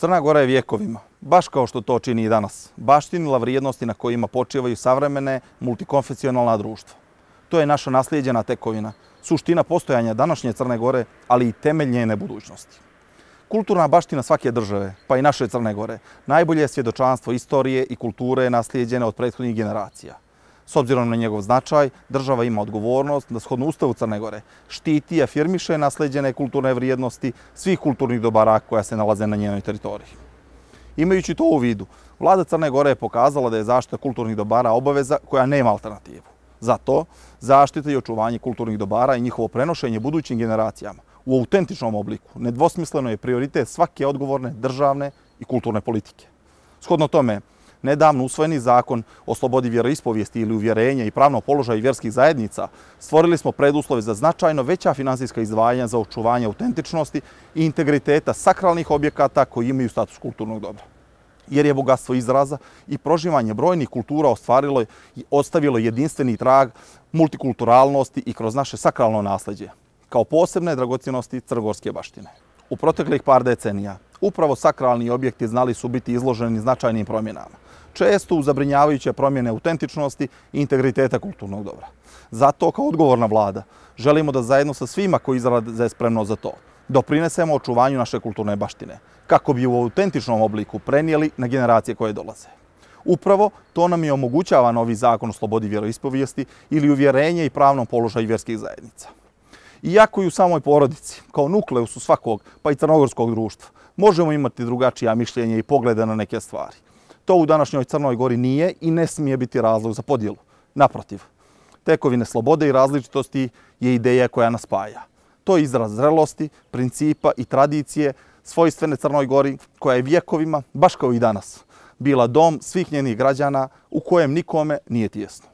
Crna Gora je vjekovima, baš kao što to čini i danas, baštinila vrijednosti na kojima počivaju savremene multikonfesionalna društva. To je naša naslijeđena tekovina, suština postojanja današnje Crne Gore, ali i temelj njene budućnosti. Kulturna baština svake države, pa i naše Crne Gore, najbolje je svjedočanstvo istorije i kulture naslijeđene od prethodnih generacija – s obzirom na njegov značaj, država ima odgovornost da shodno Ustavu Crne Gore štiti i afirmiše nasledđene kulturne vrijednosti svih kulturnih dobara koja se nalaze na njenoj teritoriji. Imajući to u vidu, vlada Crne Gore je pokazala da je zaštita kulturnih dobara obaveza koja nema alternativu. Zato, zaštita i očuvanje kulturnih dobara i njihovo prenošenje budućim generacijama u autentičnom obliku nedvosmisleno je prioritet svake odgovorne državne i kulturne politike. Shodno tome, nedavno usvojeni zakon o slobodi vjeroispovijesti ili uvjerenja i pravnom položaju vjerskih zajednica, stvorili smo preduslove za značajno veća finansijska izdvajanja za očuvanje autentičnosti i integriteta sakralnih objekata koji imaju status kulturnog dobra. Jer je bogatstvo izraza i proživanje brojnih kultura ostvarilo i ostavilo jedinstveni trag multikulturalnosti i kroz naše sakralno nasledđe, kao posebne dragocjenosti crgorske baštine. U proteklih par decenija upravo sakralni objekti znali su biti izloženi značajnim promjenama. Često u zabrinjavajuće promjene autentičnosti i integriteta kulturnog dobra. Zato, kao odgovorna vlada, želimo da zajedno sa svima koji izrade spremno za to, doprinesemo očuvanju naše kulturne baštine, kako bi u autentičnom obliku prenijeli na generacije koje dolaze. Upravo to nam je omogućava novi zakon o slobodi vjeroispovijesti ili uvjerenje i pravnom položaju vjerskih zajednica. Iako i u samoj porodici, kao nukleusu svakog, pa i crnogorskog društva, možemo imati drugačija mišljenja i poglede na neke stvari. To u današnjoj Crnoj Gori nije i ne smije biti razlog za podjelu. Naprotiv, tekovine slobode i različitosti je ideja koja nas paja. To je izraz zrelosti, principa i tradicije svojstvene Crnoj Gori koja je vjekovima, baš kao i danas, bila dom svih njenih građana u kojem nikome nije tijesno.